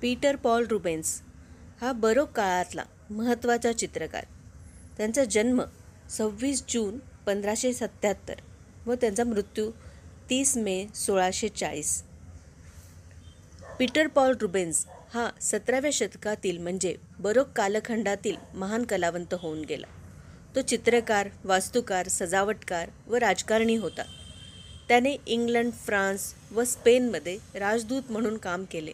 Peter Paul Rubens हा बरोक काळातला महत्त्वाचा चित्रकार त्यांचा जन्म सव्वीस जून पंधराशे सत्याहत्तर व त्यांचा मृत्यू तीस मे सोळाशे चाळीस पीटर पॉल रुबेन्स हा सतराव्या शतकातील म्हणजे बरोक कालखंडातील महान कलावंत होऊन गेला तो चित्रकार वास्तुकार सजावटकार व राजकारणी होता त्याने इंग्लंड फ्रान्स व स्पेनमध्ये राजदूत म्हणून काम केले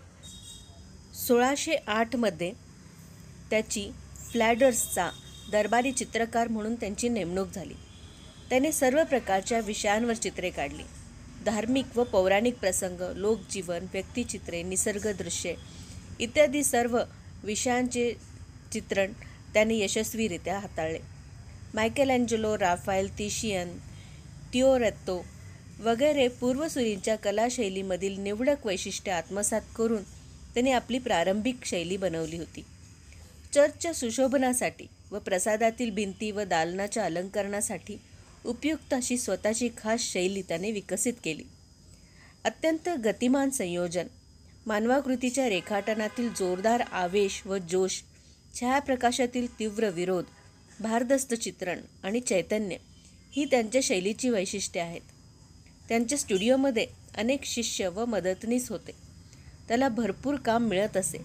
सोळाशे आठमध्ये त्याची फ्लॅडर्सचा दरबारी चित्रकार म्हणून त्यांची नेमणूक झाली त्याने सर्व प्रकारच्या विषयांवर चित्रे काढली धार्मिक व पौराणिक प्रसंग लोकजीवन व्यक्तिचित्रे निसर्गदृश्ये इत्यादी सर्व विषयांचे चित्रण त्याने यशस्वीरित्या हाताळले Michelangelo Raphael Titian Tintoretto वगैरे पूर्वसुरींच्या कलाशैलीमधील निवडक वैशिष्ट्य आत्मसात करून त्याने आपली प्रारंभिक शैली बनवली होती चर्चच्या सुशोभनासाठी व प्रसादातील भिंती व दालनाच्या अलंकरणासाठी उपयुक्त अशी स्वतःची खास शैली त्याने विकसित केली अत्यंत गतिमान संयोजन मानवाकृतीच्या रेखाटनातील जोरदार आवेश व जोश छायाप्रकाशातील तीव्र विरोध भारदस्त चित्रण आणि चैतन्य ही त्यांच्या शैलीची वैशिष्ट्ये आहेत त्यांच्या स्टुडिओमध्ये अनेक शिष्य व मदतनीस होते त्याला भरपूर काम मिळत असे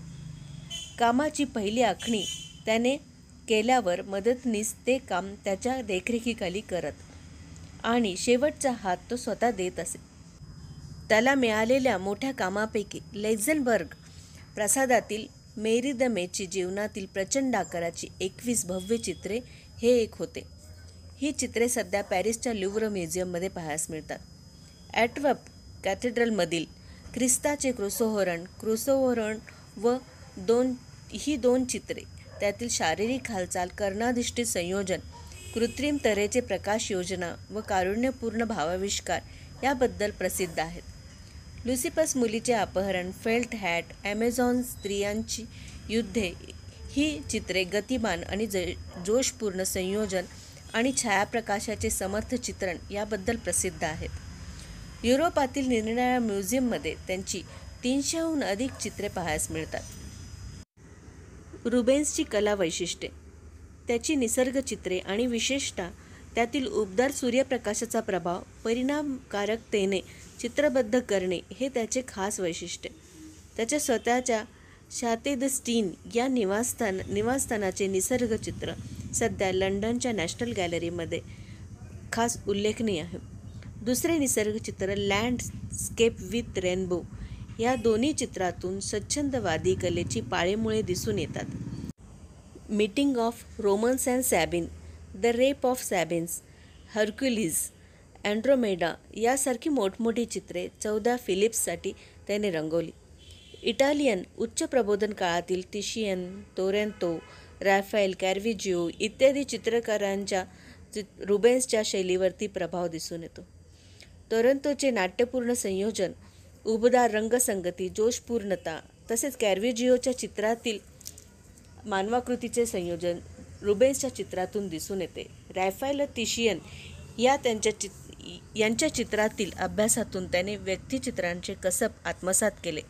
कामाची पहिली आखणी त्याने केल्यावर मदतनीस ते काम त्याच्या देखरेखीखाली करत आणि शेवटचा हात तो स्वतः देत असे त्याला मिळालेल्या मोठ्या कामापैकी लेझनबर्ग प्रसादातील मेरी द मेची जीवनातील प्रचंड आकाराची एकवीस भव्य चित्रे हे एक होते ही चित्रे सध्या पॅरिसच्या ल्युव्र म्युझियममध्ये पाहायस मिळतात ॲटवप कॅथेड्रलमधील ख्रिस्ताचे क्रुसोहरण क्रुसोहरण व दोन ही दोन चित्रे त्यातील शारीरिक हालचाल कर्णाधिष्ठित संयोजन कृत्रिम तऱ्हेचे प्रकाश योजना व कारुण्यपूर्ण भावाविष्कार याबद्दल प्रसिद्ध आहेत लुसिपस मुलीचे अपहरण फेल्ट हॅट ॲमेझॉन स्त्रियांची युद्धे ही चित्रे गतिमान आणि ज जोशपूर्ण संयोजन आणि छायाप्रकाशाचे समर्थ चित्रण याबद्दल प्रसिद्ध आहेत युरोपातील निरनिराळ्या म्युझियममध्ये त्यांची तीनशेहून अधिक चित्रे पाहायस मिळतात रुबेन्सची कला वैशिष्ट्ये त्याची निसर्गचित्रे आणि विशेषतः त्यातील उबदार सूर्यप्रकाशाचा प्रभाव परिणामकारकतेने चित्रबद्ध करणे हे त्याचे खास वैशिष्ट्य त्याच्या स्वतःच्या शातेद स्टीन या निवासस्थान निवासस्थानाचे निसर्गचित्र सध्या लंडनच्या नॅशनल गॅलरीमध्ये खास उल्लेखनीय आहे दुसरे निसर्गचित्र लँडस्केप विथ रेनबो या दोन्ही चित्रातून स्वच्छंदवादी कलेची पाळेमुळे दिसून येतात meeting of Romans and Sabine the rape of Sabines Hercules Andromeda यासारखी मोठमोठी चित्रे चौदा फिलिप्ससाठी त्याने रंगवली इटालियन उच्च प्रबोधन काळातील टिशियन तोरेंतो राफेल कॅरविजिओ इत्यादी चित्रकारांच्या रुबेन्सच्या शैलीवरती प्रभाव दिसून येतो टोरंतोचे नाट्यपूर्ण संयोजन उबदार रंगसंगती जोशपूर्णता तसेच कॅर्विजिओच्या चित्रातील मानवाकृतीचे संयोजन रुबेन्सच्या चित्रातून दिसून येते रॅफायल तिशियन या त्यांच्या चित यांच्या चित्रातील अभ्यासातून त्याने व्यक्तिचित्रांचे कसब आत्मसात केले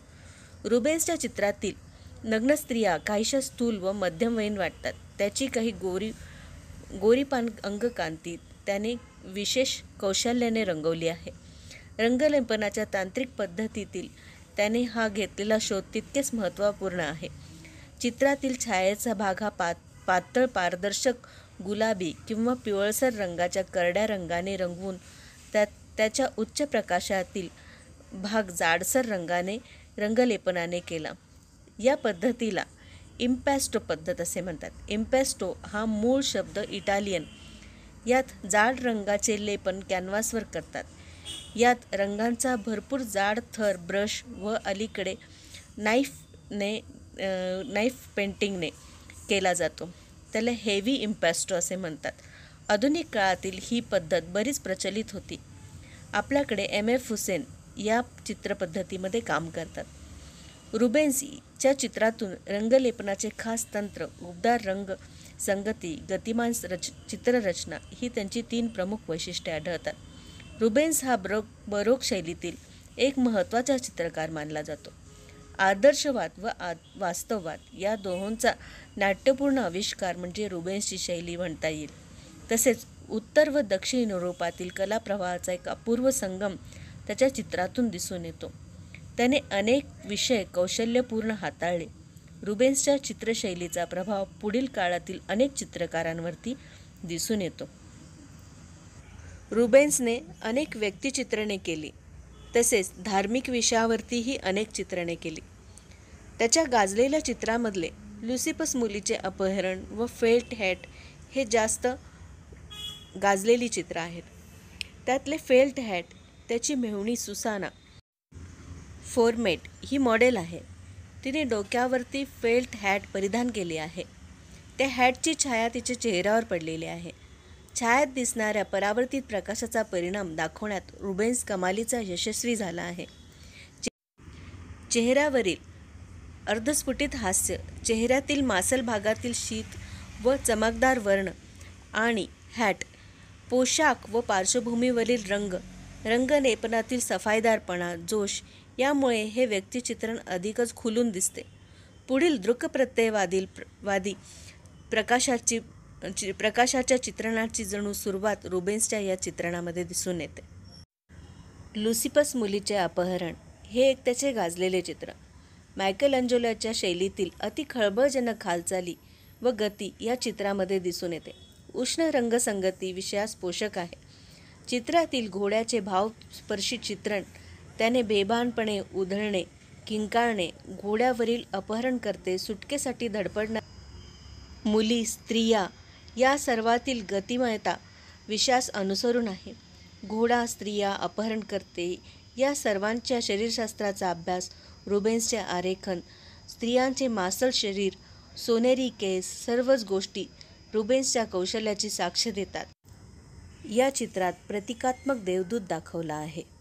रुबेन्सच्या चित्रातील नग्न स्त्रिया काहीशा स्थूल व मध्यमवयीन वाटतात त्याची काही गोरी गोरीपान अंगकांती त्याने विशेष कौशल्याने रंगवली आहे रंगलेपनाच्या तांत्रिक पद्धतीतील त्याने हा घेतलेला शोध तितकेच महत्त्वपूर्ण आहे चित्रातील छायेचा भाग हा पात पातळ पारदर्शक गुलाबी किंवा पिवळसर रंगाच्या करड्या रंगाने रंगवून त्या त्याच्या उच्च प्रकाशातील भाग जाडसर रंगाने रंगलेपनाने केला या पद्धतीला इम्पॅस्टो पद्धत असे म्हणतात इम्पॅस्टो हा मूळ शब्द इटालियन यात जाड रंगाचे लेपन कॅनव्हासवर करतात यात रंगांचा भरपूर जाड थर ब्रश व अलीकडे नाईफने नाईफ पेंटिंगने केला जातो त्याला हेवी इम्पॅस्टो असे म्हणतात आधुनिक काळातील ही पद्धत बरीच प्रचलित होती आपल्याकडे एम एफ हुसेन या चित्रपद्धतीमध्ये काम करतात रुबेन्सच्या चित्रातून रंगलेपनाचे खास तंत्र उबदार रंग संगती गतिमान रच चित्ररचना ही त्यांची तीन प्रमुख वैशिष्ट्ये आढळतात रुबेन्स हा ब्रो बरोक शैलीतील एक महत्त्वाचा चित्रकार मानला जातो आदर्शवाद व आ वास्तववाद या दोहोंचा नाट्यपूर्ण आविष्कार म्हणजे रुबेन्सची शैली म्हणता येईल तसेच उत्तर व दक्षिण युरोपातील कलाप्रवाहाचा एक अपूर्व संगम त्याच्या चित्रातून दिसून येतो त्याने अनेक विषय कौशल्यपूर्ण हाताळले रुबेन्सच्या चित्रशैलीचा प्रभाव पुढील काळातील अनेक चित्रकारांवरती दिसून येतो रुबेन्सने अनेक व्यक्तिचित्रणे केली तसेच धार्मिक विषयावरतीही अनेक चित्रणे केली त्याच्या गाजलेल्या चित्रामधले लुसिपस मुलीचे अपहरण व फेल्ट हॅट हे जास्त गाजलेली चित्र आहेत त्यातले फेल्ट हॅट त्याची मेहुणी सुसाना फोरमेट ही मॉडेल आहे तिने डोक्यावरती फेल्ट हॅट परिधान केली आहे त्या हॅटची छाया तिच्या चेहऱ्यावर पडलेली आहे छायात दिसणाऱ्या परावर्तित प्रकाशाचा परिणाम दाखवण्यात रुबेन्स कमालीचा यशस्वी झाला आहे चेहऱ्यावरील अर्धस्फुटित हास्य चेहऱ्यातील मासल भागातील शीत व चमकदार वर्ण आणि हॅट पोशाख व पार्श्वभूमीवरील रंग रंगनेपणातील सफाईदारपणा जोश यामुळे हे व्यक्तिचित्रण अधिकच खुलून दिसते पुढील दृकप्रत्ययवादी प्र वादी प्रकाशाची चि प्रकाशाच्या चित्रणाची जणू सुरुवात रुबेन्सच्या या चित्रणामध्ये दिसून येते लुसिपस मुलीचे अपहरण हे एक त्याचे गाजलेले चित्र मायकल अंजोलाच्या शैलीतील अति खळबळजनक हालचाली व गती या चित्रामध्ये दिसून येते उष्ण रंगसंगती विषयास पोषक आहे चित्रातील घोड्याचे भावस्पर्शी चित्रण त्याने बेभानपणे उधळणे किंकाळणे घोड्यावरील अपहरणकर्ते सुटकेसाठी धडपडणार मुली स्त्रिया या सर्वातील गतिमयता विश्वास अनुसरून आहे घोडा स्त्रिया अपहरण करते या सर्वांच्या शरीरशास्त्राचा अभ्यास रुबेन्सचे आरेखन स्त्रियांचे मासल शरीर सोनेरी केस सर्वच गोष्टी रुबेन्सच्या कौशल्याची साक्ष देतात या चित्रात प्रतिकात्मक देवदूत दाखवला आहे